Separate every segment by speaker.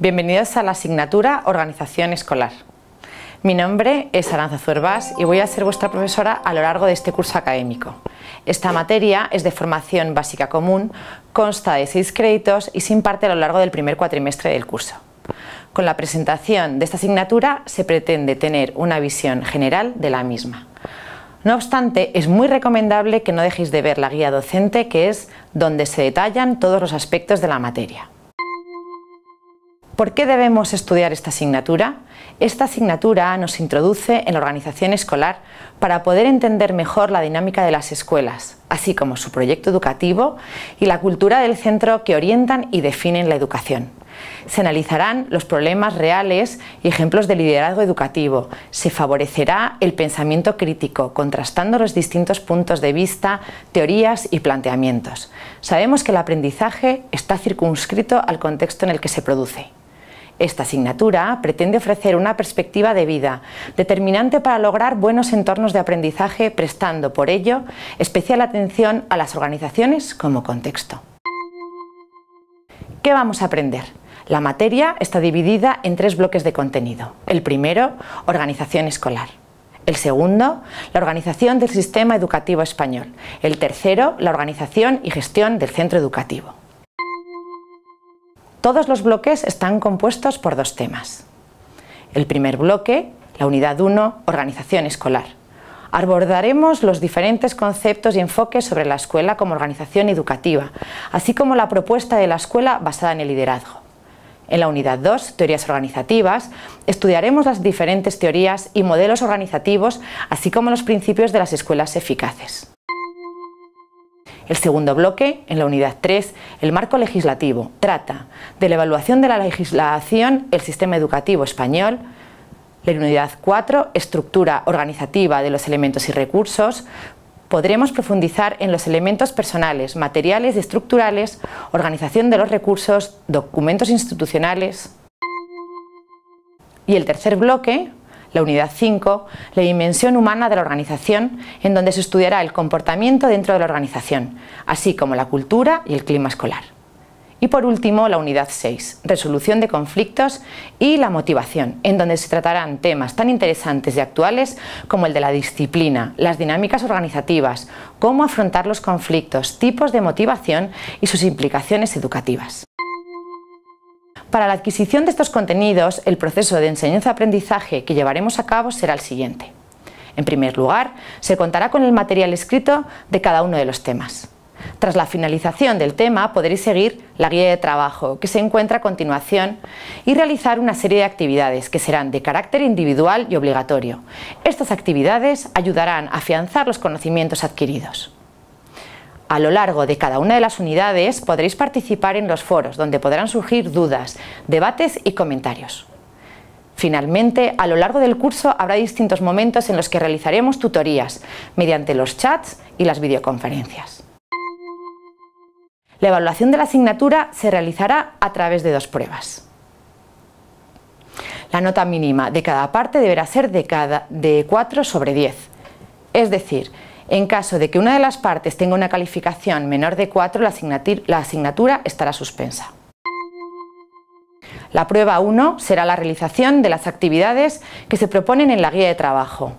Speaker 1: Bienvenidos a la asignatura Organización Escolar. Mi nombre es Aranza Zuerbas y voy a ser vuestra profesora a lo largo de este curso académico. Esta materia es de formación básica común, consta de seis créditos y se imparte a lo largo del primer cuatrimestre del curso. Con la presentación de esta asignatura se pretende tener una visión general de la misma. No obstante, es muy recomendable que no dejéis de ver la guía docente que es donde se detallan todos los aspectos de la materia. ¿Por qué debemos estudiar esta asignatura? Esta asignatura nos introduce en la organización escolar para poder entender mejor la dinámica de las escuelas, así como su proyecto educativo y la cultura del centro que orientan y definen la educación. Se analizarán los problemas reales y ejemplos de liderazgo educativo. Se favorecerá el pensamiento crítico, contrastando los distintos puntos de vista, teorías y planteamientos. Sabemos que el aprendizaje está circunscrito al contexto en el que se produce. Esta asignatura pretende ofrecer una perspectiva de vida determinante para lograr buenos entornos de aprendizaje, prestando por ello especial atención a las organizaciones como contexto. ¿Qué vamos a aprender? La materia está dividida en tres bloques de contenido. El primero, organización escolar. El segundo, la organización del sistema educativo español. El tercero, la organización y gestión del centro educativo. Todos los bloques están compuestos por dos temas. El primer bloque, la unidad 1, organización escolar. Abordaremos los diferentes conceptos y enfoques sobre la escuela como organización educativa, así como la propuesta de la escuela basada en el liderazgo. En la unidad 2, teorías organizativas, estudiaremos las diferentes teorías y modelos organizativos, así como los principios de las escuelas eficaces. El segundo bloque, en la unidad 3, el marco legislativo, trata de la evaluación de la legislación, el sistema educativo español, la unidad 4, estructura organizativa de los elementos y recursos, podremos profundizar en los elementos personales, materiales y estructurales, organización de los recursos, documentos institucionales. Y el tercer bloque, la unidad 5, la dimensión humana de la organización, en donde se estudiará el comportamiento dentro de la organización, así como la cultura y el clima escolar. Y por último, la unidad 6, resolución de conflictos y la motivación, en donde se tratarán temas tan interesantes y actuales como el de la disciplina, las dinámicas organizativas, cómo afrontar los conflictos, tipos de motivación y sus implicaciones educativas. Para la adquisición de estos contenidos, el proceso de enseñanza-aprendizaje que llevaremos a cabo será el siguiente. En primer lugar, se contará con el material escrito de cada uno de los temas. Tras la finalización del tema podréis seguir la guía de trabajo que se encuentra a continuación y realizar una serie de actividades que serán de carácter individual y obligatorio. Estas actividades ayudarán a afianzar los conocimientos adquiridos. A lo largo de cada una de las unidades podréis participar en los foros donde podrán surgir dudas, debates y comentarios. Finalmente, a lo largo del curso habrá distintos momentos en los que realizaremos tutorías mediante los chats y las videoconferencias. La evaluación de la asignatura se realizará a través de dos pruebas. La nota mínima de cada parte deberá ser de, cada, de 4 sobre 10, es decir, en caso de que una de las partes tenga una calificación menor de 4, la, asignatura estará suspensa. La prueba 1 será la realización de las actividades que se proponen en la guía de trabajo.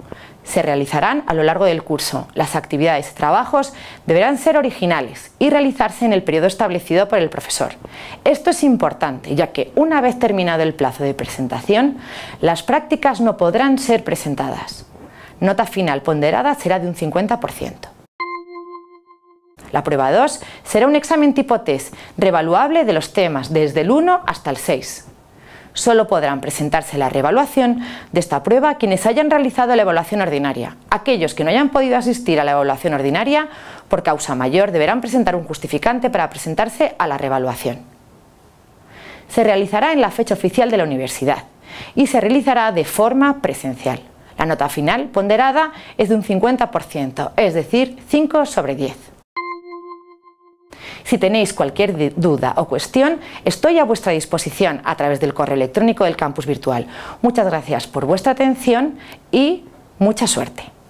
Speaker 1: Se realizarán a lo largo del curso. Las actividades y trabajos deberán ser originales y realizarse en el periodo establecido por el profesor. Esto es importante, ya que una vez terminado el plazo de presentación, las prácticas no podrán ser presentadas nota final ponderada será de un 50%. La prueba 2 será un examen tipo test, revaluable de los temas desde el 1 hasta el 6. Solo podrán presentarse la revaluación de esta prueba quienes hayan realizado la evaluación ordinaria. Aquellos que no hayan podido asistir a la evaluación ordinaria por causa mayor deberán presentar un justificante para presentarse a la revaluación. Se realizará en la fecha oficial de la universidad y se realizará de forma presencial. La nota final ponderada es de un 50%, es decir, 5 sobre 10. Si tenéis cualquier duda o cuestión, estoy a vuestra disposición a través del correo electrónico del campus virtual. Muchas gracias por vuestra atención y mucha suerte.